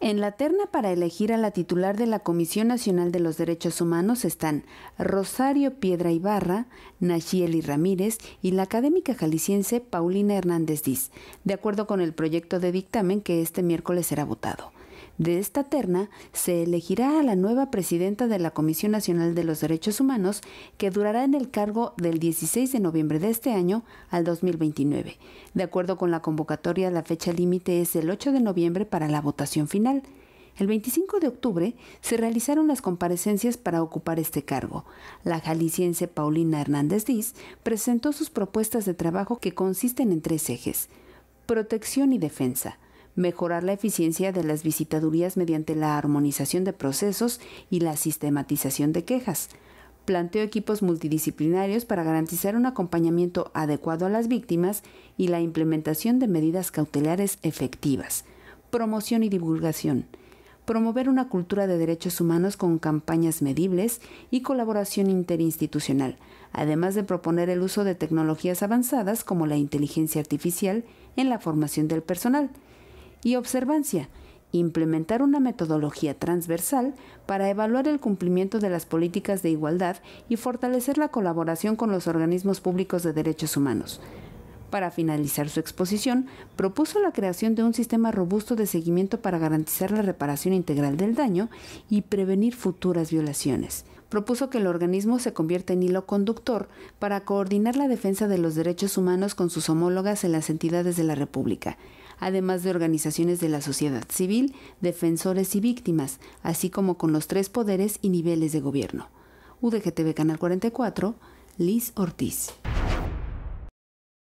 En la terna para elegir a la titular de la Comisión Nacional de los Derechos Humanos están Rosario Piedra Ibarra, Nachieli Ramírez y la académica jalisciense Paulina Hernández Diz, de acuerdo con el proyecto de dictamen que este miércoles será votado. De esta terna se elegirá a la nueva presidenta de la Comisión Nacional de los Derechos Humanos, que durará en el cargo del 16 de noviembre de este año al 2029. De acuerdo con la convocatoria, la fecha límite es el 8 de noviembre para la votación final. El 25 de octubre se realizaron las comparecencias para ocupar este cargo. La jalisciense Paulina Hernández Diz presentó sus propuestas de trabajo que consisten en tres ejes. Protección y defensa mejorar la eficiencia de las visitadurías mediante la armonización de procesos y la sistematización de quejas. planteo equipos multidisciplinarios para garantizar un acompañamiento adecuado a las víctimas y la implementación de medidas cautelares efectivas. Promoción y divulgación promover una cultura de derechos humanos con campañas medibles y colaboración interinstitucional, además de proponer el uso de tecnologías avanzadas como la inteligencia artificial en la formación del personal, y observancia, implementar una metodología transversal para evaluar el cumplimiento de las políticas de igualdad y fortalecer la colaboración con los organismos públicos de derechos humanos. Para finalizar su exposición, propuso la creación de un sistema robusto de seguimiento para garantizar la reparación integral del daño y prevenir futuras violaciones. Propuso que el organismo se convierta en hilo conductor para coordinar la defensa de los derechos humanos con sus homólogas en las entidades de la República, además de organizaciones de la sociedad civil, defensores y víctimas, así como con los tres poderes y niveles de gobierno. UDGTV Canal 44, Liz Ortiz.